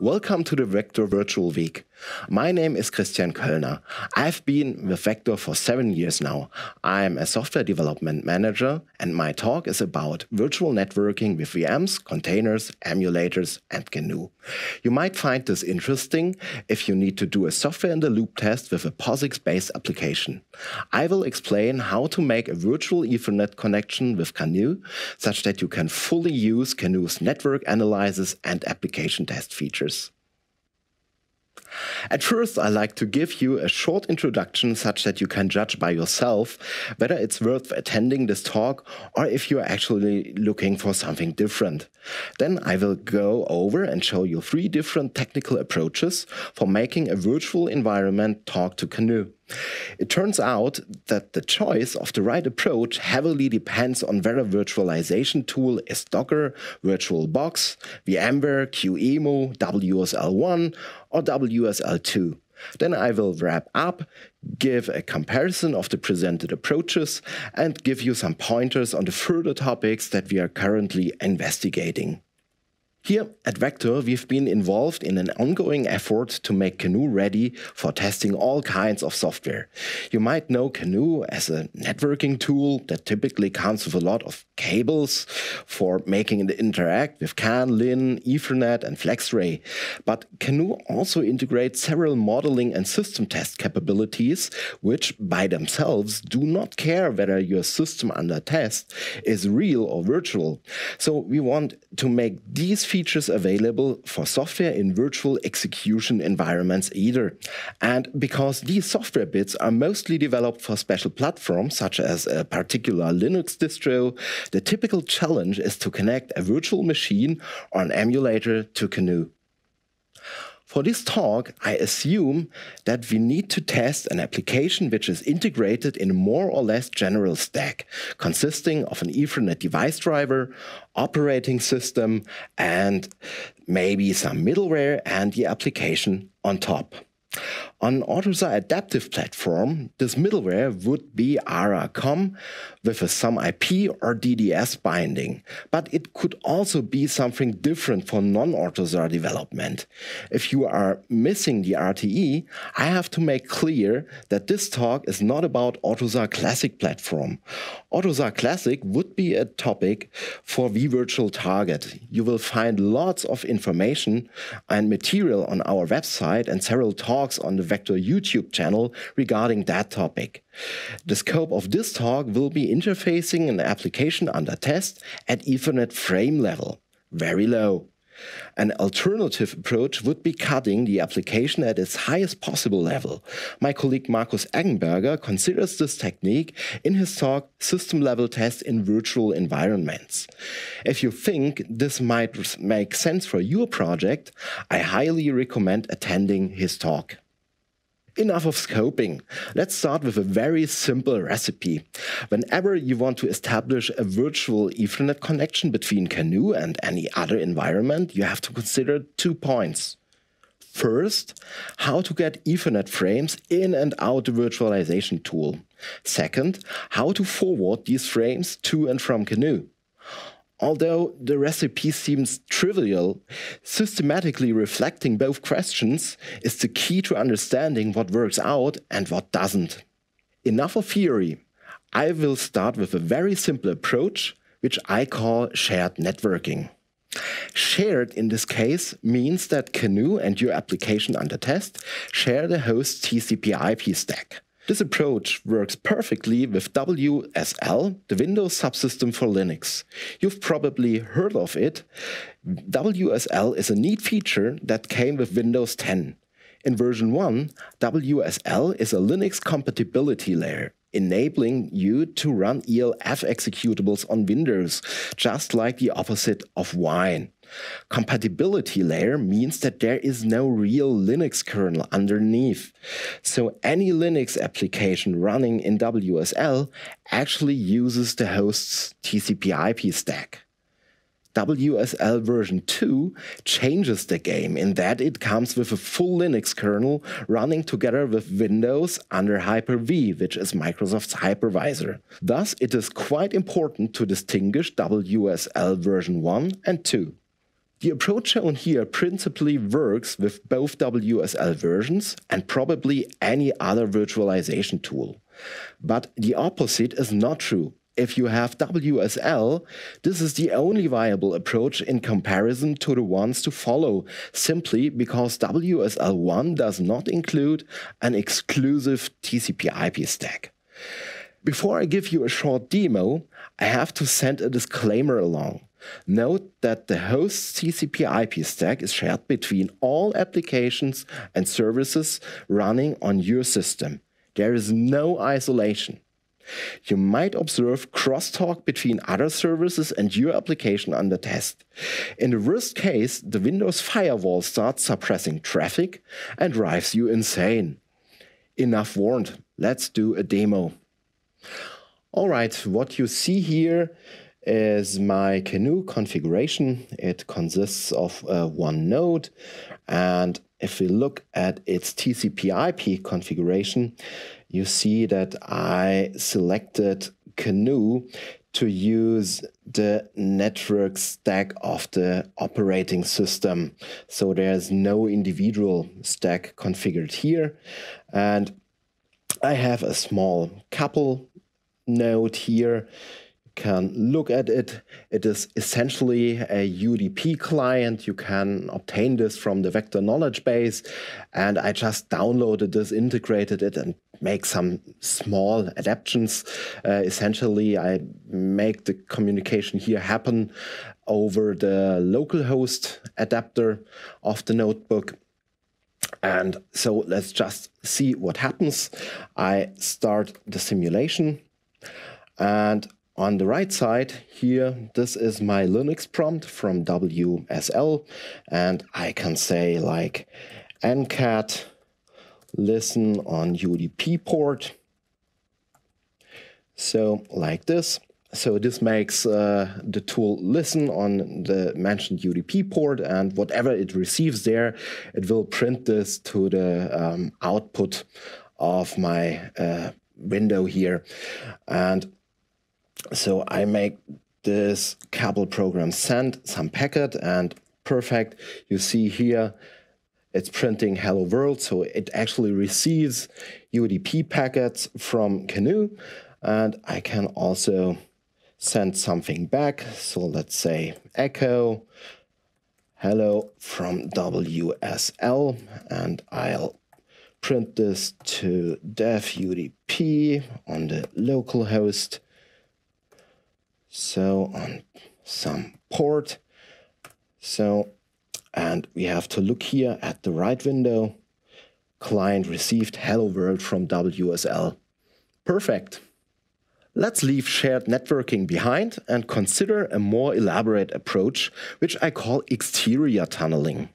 Welcome to the Vector Virtual Week. My name is Christian Kölner. I've been with Vector for seven years now. I'm a software development manager, and my talk is about virtual networking with VMs, containers, emulators, and GNU. You might find this interesting if you need to do a software in the loop test with a POSIX based application. I will explain how to make a virtual Ethernet connection with GNU such that you can fully use GNU's network analysis and application test features. At first, I like to give you a short introduction such that you can judge by yourself whether it's worth attending this talk or if you're actually looking for something different. Then I will go over and show you three different technical approaches for making a virtual environment talk to Canoe. It turns out that the choice of the right approach heavily depends on whether virtualization tool is Docker, VirtualBox, VMware, QEMU, WSL1, or WSL2. Then I will wrap up, give a comparison of the presented approaches, and give you some pointers on the further topics that we are currently investigating. Here at Vector, we've been involved in an ongoing effort to make Canoe ready for testing all kinds of software. You might know Canoe as a networking tool that typically comes with a lot of cables for making it interact with CAN, LIN, Ethernet, and FlexRay. But Canoe also integrates several modeling and system test capabilities, which by themselves do not care whether your system under test is real or virtual. So we want to make these features available for software in virtual execution environments either. And because these software bits are mostly developed for special platforms, such as a particular Linux distro, the typical challenge is to connect a virtual machine or an emulator to GNU. For this talk, I assume that we need to test an application which is integrated in a more or less general stack, consisting of an Ethernet device driver, operating system, and maybe some middleware and the application on top. On AutoSAR Adaptive Platform, this middleware would be ARA.com with a some IP or DDS binding, but it could also be something different for non-AutoSAR development. If you are missing the RTE, I have to make clear that this talk is not about AutoSAR Classic platform. AutoSAR Classic would be a topic for vVirtual Target. You will find lots of information and material on our website and several talks on the Vector YouTube channel regarding that topic. The scope of this talk will be interfacing an application under test at Ethernet frame level, very low. An alternative approach would be cutting the application at its highest possible level. My colleague Markus Eggenberger considers this technique in his talk System Level Test in Virtual Environments. If you think this might make sense for your project, I highly recommend attending his talk. Enough of scoping. Let's start with a very simple recipe. Whenever you want to establish a virtual Ethernet connection between Canoe and any other environment, you have to consider two points. First, how to get Ethernet frames in and out the virtualization tool. Second, how to forward these frames to and from Canoe. Although the recipe seems trivial, systematically reflecting both questions is the key to understanding what works out and what doesn't. Enough of theory. I will start with a very simple approach, which I call shared networking. Shared in this case means that Canoe and your application under test share the host TCP IP stack. This approach works perfectly with WSL, the Windows subsystem for Linux. You've probably heard of it. WSL is a neat feature that came with Windows 10. In version 1, WSL is a Linux compatibility layer, enabling you to run ELF executables on Windows, just like the opposite of Wine. Compatibility layer means that there is no real Linux kernel underneath. So any Linux application running in WSL actually uses the host's TCP IP stack. WSL version 2 changes the game in that it comes with a full Linux kernel running together with Windows under Hyper-V, which is Microsoft's hypervisor. Thus, it is quite important to distinguish WSL version 1 and 2. The approach shown here principally works with both WSL versions and probably any other virtualization tool. But the opposite is not true. If you have WSL, this is the only viable approach in comparison to the ones to follow, simply because WSL1 does not include an exclusive TCP IP stack. Before I give you a short demo, I have to send a disclaimer along. Note that the host TCP IP stack is shared between all applications and services running on your system. There is no isolation. You might observe crosstalk between other services and your application under test. In the worst case, the Windows firewall starts suppressing traffic and drives you insane. Enough warned, let's do a demo. Alright, what you see here is my canoe configuration. It consists of uh, one node. And if we look at its TCP IP configuration, you see that I selected canoe to use the network stack of the operating system. So there's no individual stack configured here. And I have a small couple node here can look at it. It is essentially a UDP client. You can obtain this from the vector knowledge base. And I just downloaded this, integrated it, and make some small adaptations. Uh, essentially, I make the communication here happen over the localhost adapter of the notebook. And so let's just see what happens. I start the simulation and on the right side here, this is my Linux prompt from WSL, and I can say like ncat listen on UDP port. So like this. So this makes uh, the tool listen on the mentioned UDP port and whatever it receives there, it will print this to the um, output of my uh, window here. And so I make this couple program send some packet and perfect. You see here it's printing hello world. So it actually receives UDP packets from Canoe. And I can also send something back. So let's say echo hello from WSL and I'll print this to dev UDP on the local host so on some port. So, and we have to look here at the right window. Client received hello world from WSL. Perfect. Let's leave shared networking behind and consider a more elaborate approach, which I call exterior tunneling.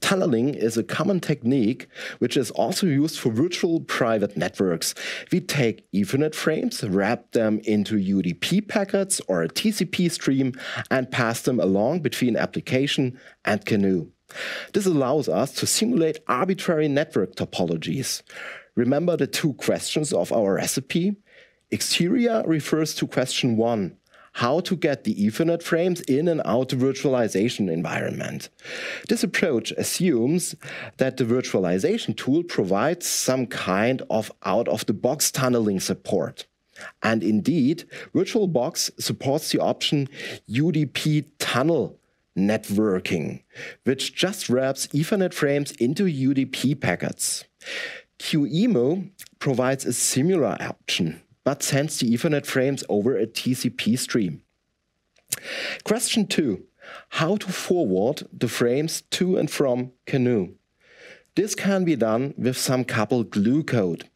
Tunneling is a common technique which is also used for virtual private networks. We take Ethernet frames, wrap them into UDP packets or a TCP stream, and pass them along between application and canoe. This allows us to simulate arbitrary network topologies. Remember the two questions of our recipe? Exterior refers to question 1, how to get the Ethernet frames in and out of virtualization environment. This approach assumes that the virtualization tool provides some kind of out-of-the-box tunneling support. And indeed, VirtualBox supports the option UDP tunnel networking, which just wraps Ethernet frames into UDP packets. QEMU provides a similar option but sends the Ethernet frames over a TCP stream. Question 2. How to forward the frames to and from Canoe. This can be done with some couple glue code.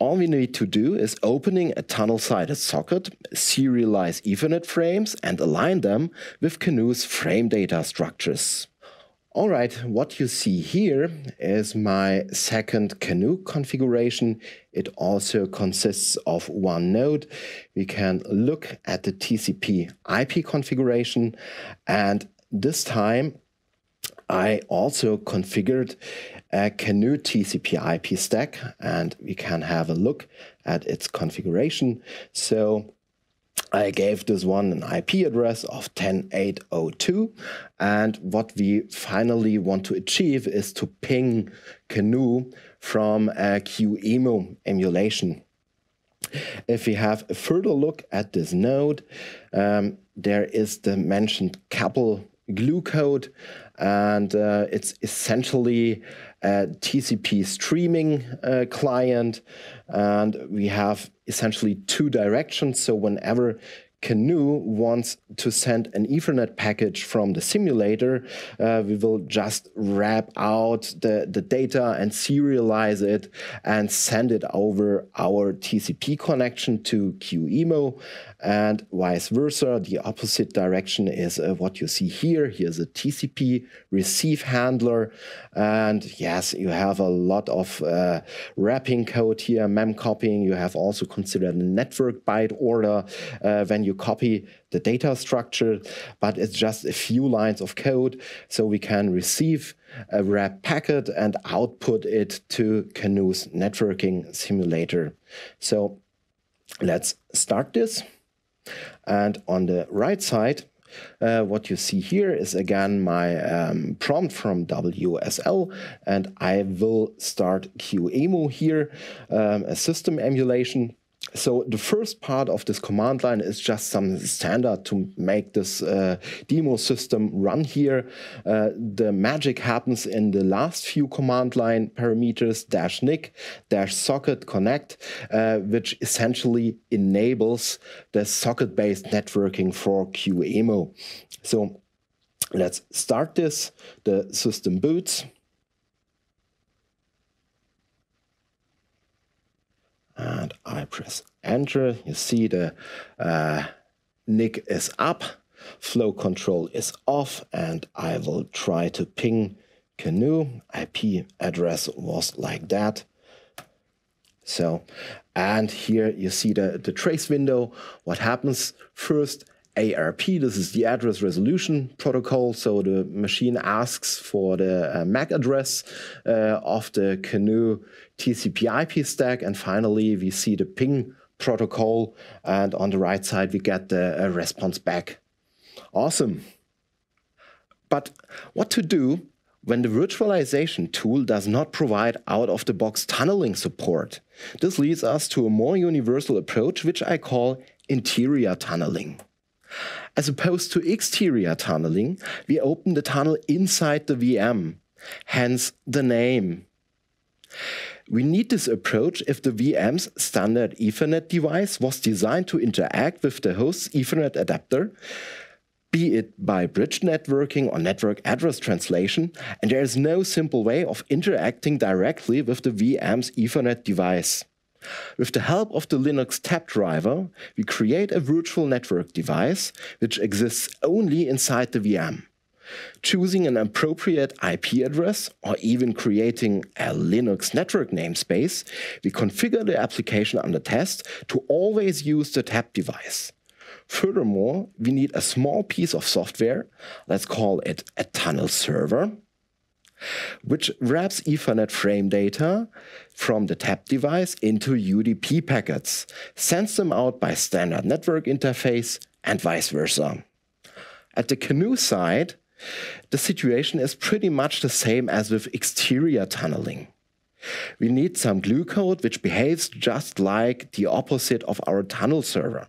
All we need to do is opening a tunnel-sided socket, serialize Ethernet frames and align them with Canoe's frame data structures. All right, what you see here is my second canoe configuration. It also consists of one node. We can look at the TCP IP configuration and this time I also configured a Canoe TCP IP stack and we can have a look at its configuration. So I gave this one an IP address of 10802. And what we finally want to achieve is to ping Canoe from a QEMU emulation. If we have a further look at this node, um, there is the mentioned couple glue code, and uh, it's essentially a TCP streaming uh, client, and we have essentially two directions. So whenever Canoe wants to send an Ethernet package from the simulator, uh, we will just wrap out the, the data and serialize it and send it over our TCP connection to QEMO and vice versa. The opposite direction is uh, what you see here. Here's a TCP receive handler. And yes, you have a lot of uh, wrapping code here, mem copying. You have also considered network byte order uh, when you you copy the data structure, but it's just a few lines of code. So we can receive a wrap packet and output it to Canoe's networking simulator. So let's start this. And on the right side, uh, what you see here is again my um, prompt from WSL, and I will start QEMU here, um, a system emulation. So the first part of this command line is just some standard to make this uh, demo system run here. Uh, the magic happens in the last few command line parameters dash nick dash socket connect, uh, which essentially enables the socket-based networking for QEMU. So let's start this. The system boots. I press enter. You see the uh, NIC is up, flow control is off, and I will try to ping canoe. IP address was like that. So, and here you see the, the trace window. What happens first, ARP. This is the address resolution protocol. So the machine asks for the uh, MAC address uh, of the Canoe TCP/IP stack, and finally we see the ping protocol. And on the right side we get the uh, response back. Awesome. But what to do when the virtualization tool does not provide out-of-the-box tunneling support? This leads us to a more universal approach, which I call interior tunneling. As opposed to exterior tunneling, we open the tunnel inside the VM, hence the name. We need this approach if the VM's standard Ethernet device was designed to interact with the host's Ethernet adapter, be it by bridge networking or network address translation, and there is no simple way of interacting directly with the VM's Ethernet device. With the help of the Linux driver, we create a virtual network device which exists only inside the VM. Choosing an appropriate IP address or even creating a Linux network namespace, we configure the application under test to always use the tap device. Furthermore, we need a small piece of software, let's call it a tunnel server, which wraps Ethernet frame data from the TAP device into UDP packets, sends them out by standard network interface, and vice versa. At the Canoe side, the situation is pretty much the same as with exterior tunneling. We need some glue code which behaves just like the opposite of our tunnel server.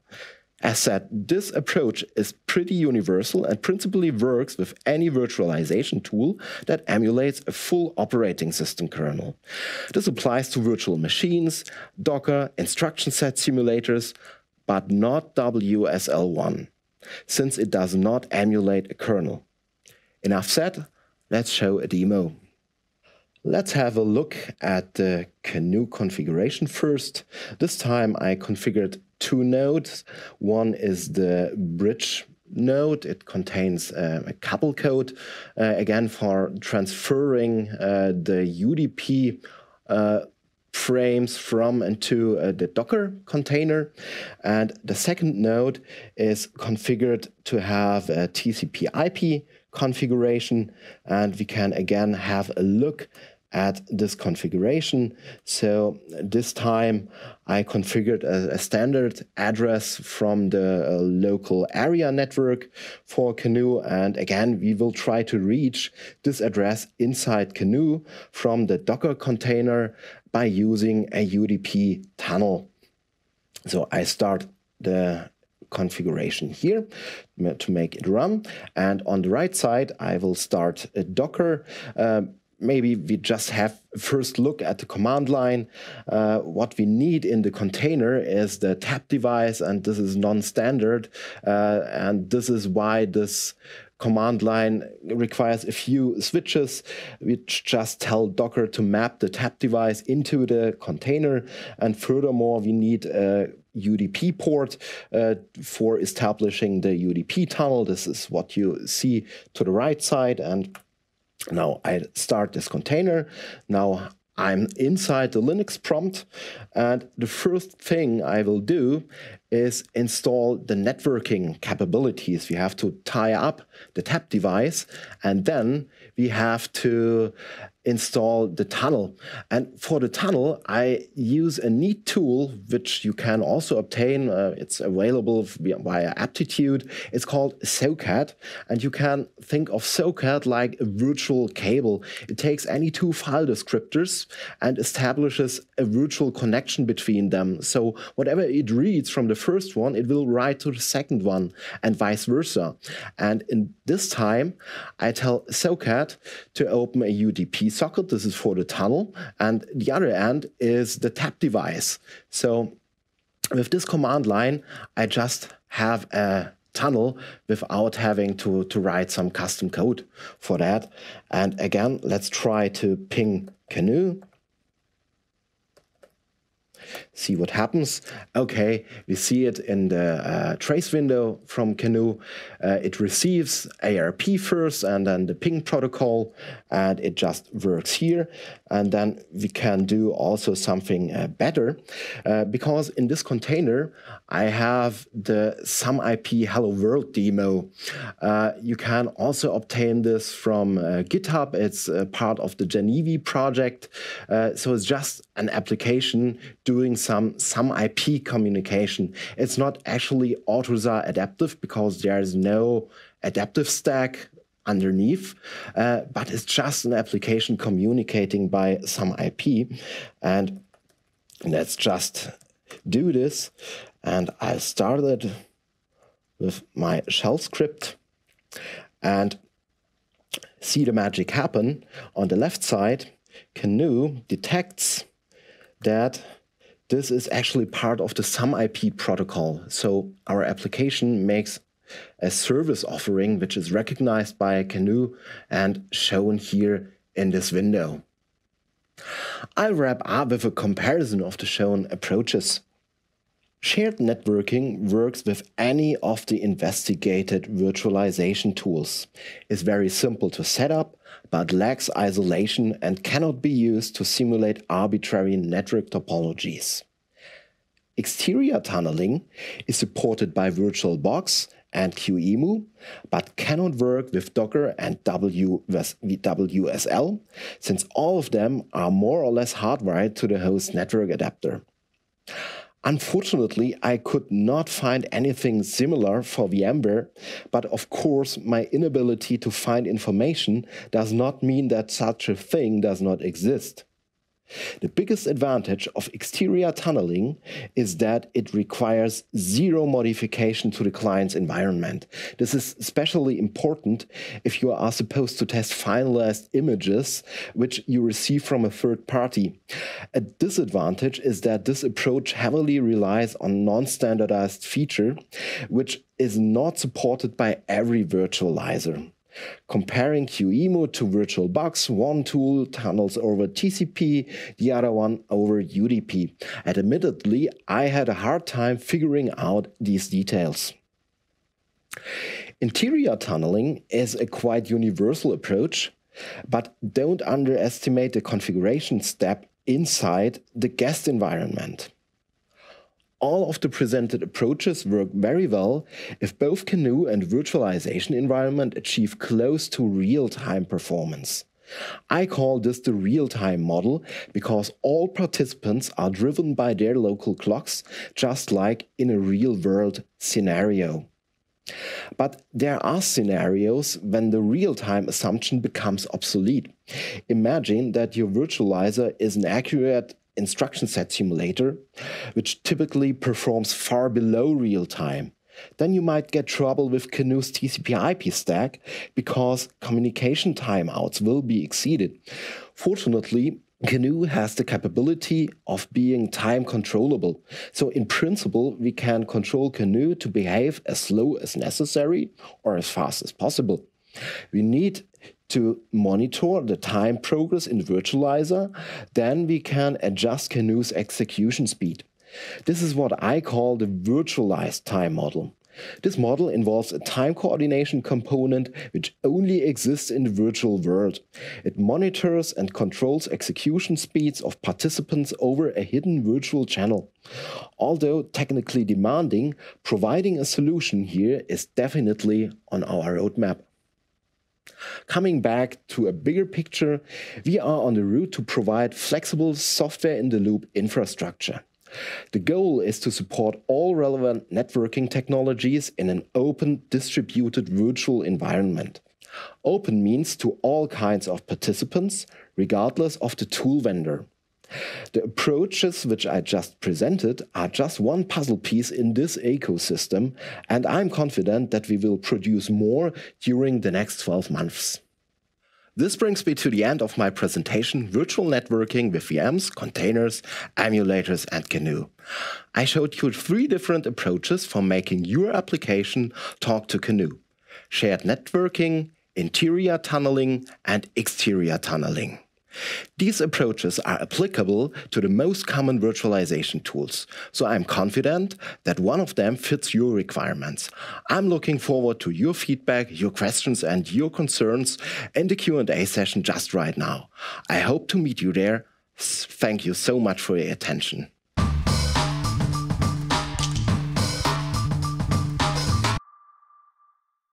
As said, this approach is pretty universal and principally works with any virtualization tool that emulates a full operating system kernel. This applies to virtual machines, Docker, instruction set simulators, but not WSL1, since it does not emulate a kernel. Enough said, let's show a demo. Let's have a look at the Canoe configuration first. This time I configured two nodes. One is the bridge node. It contains uh, a couple code, uh, again, for transferring uh, the UDP uh, frames from and to uh, the Docker container. And the second node is configured to have a TCP IP configuration. And we can again have a look at this configuration. So this time I configured a, a standard address from the uh, local area network for Canoe. And again, we will try to reach this address inside Canoe from the Docker container by using a UDP tunnel. So I start the configuration here to make it run. And on the right side, I will start Docker. Uh, maybe we just have a first look at the command line. Uh, what we need in the container is the tap device, and this is non-standard, uh, and this is why this command line requires a few switches which just tell Docker to map the tap device into the container. And furthermore, we need a UDP port uh, for establishing the UDP tunnel. This is what you see to the right side. And now I start this container. Now I'm inside the Linux prompt and the first thing I will do is install the networking capabilities. We have to tie up the tap device and then we have to install the tunnel. And for the tunnel, I use a neat tool, which you can also obtain. Uh, it's available via Aptitude. It's called SOCAT. And you can think of SOCAT like a virtual cable. It takes any two file descriptors and establishes a virtual connection between them. So whatever it reads from the first one, it will write to the second one and vice versa. And in this time, I tell SOCAT to open a UDP socket. This is for the tunnel. And the other end is the tap device. So with this command line, I just have a tunnel without having to, to write some custom code for that. And again, let's try to ping canoe see what happens. Okay, we see it in the uh, trace window from Canoe. Uh, it receives ARP first and then the ping protocol, and it just works here. And then we can do also something uh, better uh, because in this container, I have the some IP hello world demo. Uh, you can also obtain this from uh, GitHub. It's part of the Genevi project. so it's just an application doing some, some IP communication. It's not actually autoza adaptive because there's no adaptive stack underneath, uh, but it's just an application communicating by some IP. And let's just do this. And I started with my shell script and see the magic happen. On the left side, Canoe detects that this is actually part of the SumIP protocol. So our application makes a service offering which is recognized by Canoe and shown here in this window. I'll wrap up with a comparison of the shown approaches. Shared networking works with any of the investigated virtualization tools, is very simple to set up, but lacks isolation and cannot be used to simulate arbitrary network topologies. Exterior tunneling is supported by VirtualBox and QEMU, but cannot work with Docker and WSL, since all of them are more or less hardwired to the host network adapter. Unfortunately, I could not find anything similar for VMware, but of course, my inability to find information does not mean that such a thing does not exist. The biggest advantage of exterior tunneling is that it requires zero modification to the client's environment. This is especially important if you are supposed to test finalized images which you receive from a third party. A disadvantage is that this approach heavily relies on non standardized feature, which is not supported by every virtualizer. Comparing QEMU to VirtualBox, one tool tunnels over TCP, the other one over UDP. And admittedly, I had a hard time figuring out these details. Interior tunneling is a quite universal approach, but don't underestimate the configuration step inside the guest environment all of the presented approaches work very well if both Canoe and virtualization environment achieve close to real-time performance. I call this the real-time model because all participants are driven by their local clocks, just like in a real-world scenario. But there are scenarios when the real-time assumption becomes obsolete. Imagine that your virtualizer is an accurate instruction set simulator, which typically performs far below real time, then you might get trouble with Canoe's TCP IP stack because communication timeouts will be exceeded. Fortunately, Canoe has the capability of being time controllable. So, in principle, we can control Canoe to behave as slow as necessary or as fast as possible. We need to monitor the time progress in Virtualizer, then we can adjust Canoe's execution speed. This is what I call the virtualized time model. This model involves a time coordination component which only exists in the virtual world. It monitors and controls execution speeds of participants over a hidden virtual channel. Although technically demanding, providing a solution here is definitely on our roadmap. Coming back to a bigger picture, we are on the route to provide flexible software in the loop infrastructure. The goal is to support all relevant networking technologies in an open, distributed virtual environment. Open means to all kinds of participants, regardless of the tool vendor. The approaches which I just presented are just one puzzle piece in this ecosystem, and I'm confident that we will produce more during the next 12 months. This brings me to the end of my presentation, Virtual Networking with VMs, Containers, Emulators and GNU. I showed you three different approaches for making your application talk to GNU. Shared networking, interior tunneling and exterior tunneling. These approaches are applicable to the most common virtualization tools, so I'm confident that one of them fits your requirements. I'm looking forward to your feedback, your questions and your concerns in the Q&A session just right now. I hope to meet you there. Thank you so much for your attention.